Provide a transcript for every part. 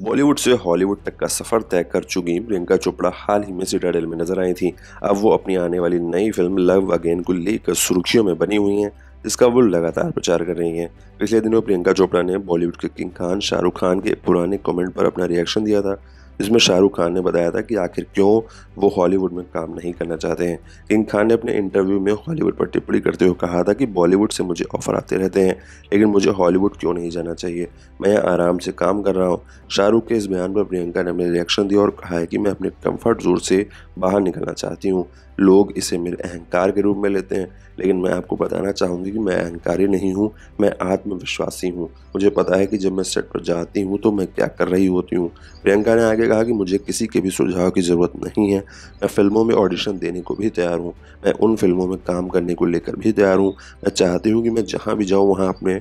बॉलीवुड से हॉलीवुड तक का सफर तय कर चुकी प्रियंका चोपड़ा हाल ही में सिटाडेल में नजर आई थी अब वो अपनी आने वाली नई फिल्म लव अगेन को लेकर सुर्खियों में बनी हुई हैं जिसका वो लगातार प्रचार कर रही हैं पिछले दिनों प्रियंका चोपड़ा ने बॉलीवुड के किंग खान शाहरुख खान के पुराने कमेंट पर अपना रिएक्शन दिया था जिसमें शाहरुख खान ने बताया था कि आखिर क्यों वो हॉलीवुड में काम नहीं करना चाहते हैं किंग खान ने अपने इंटरव्यू में हॉलीवुड पर टिप्पणी करते हुए कहा था कि बॉलीवुड से मुझे ऑफर आते रहते हैं लेकिन मुझे हॉलीवुड क्यों नहीं जाना चाहिए मैं आराम से काम कर रहा हूँ शाहरुख के इस बयान पर प्रियंका ने अपने रिएक्शन दिया और कहा है कि मैं अपने कम्फर्ट जोर से बाहर निकलना चाहती हूँ लोग इसे मेरे अहंकार के रूप में लेते हैं लेकिन मैं आपको बताना चाहूँगी कि मैं अहंकारी नहीं हूँ मैं आत्मविश्वासी हूँ मुझे पता है कि जब मैं सेट पर जाती हूँ तो मैं क्या कर रही होती हूँ प्रियंका ने आगे मैंने कहा कि मुझे किसी के भी सुझाव की ज़रूरत नहीं है मैं फ़िल्मों में ऑडिशन देने को भी तैयार हूँ मैं उन फिल्मों में काम करने को लेकर भी तैयार हूँ मैं चाहती हूँ कि मैं जहाँ भी जाऊँ वहाँ अपने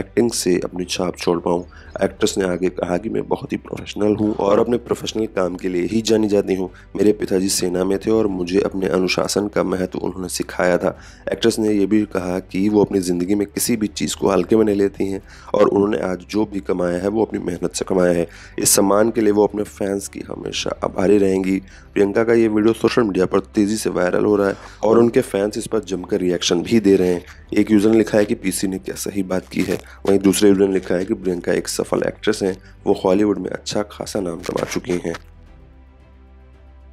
एक्टिंग से अपनी छाप छोड़ पाऊँ एक्ट्रेस ने आगे कहा कि मैं बहुत ही प्रोफेशनल हूँ और अपने प्रोफेशनल काम के लिए ही जानी जाती हूँ मेरे पिताजी सेना में थे और मुझे अपने अनुशासन का महत्व उन्होंने सिखाया था एक्ट्रेस ने यह भी कहा कि वो अपनी ज़िंदगी में किसी भी चीज़ को हल्के में नहीं लेती हैं और उन्होंने आज जो भी कमाया है वो अपनी मेहनत से कमाया है इस सम्मान के लिए वो अपने फैंस की हमेशा आभारी रहेंगी प्रियंका का ये वीडियो सोशल मीडिया पर तेजी से वायरल हो रहा है और उनके फैंस इस पर जमकर रिएक्शन भी दे रहे हैं एक यूजर ने लिखा है कि पीसी ने क्या सही बात की है वहीं दूसरे यूजर ने लिखा है कि प्रियंका एक सफल एक्ट्रेस हैं वो हॉलीवुड में अच्छा खासा नाम कमा चुकी हैं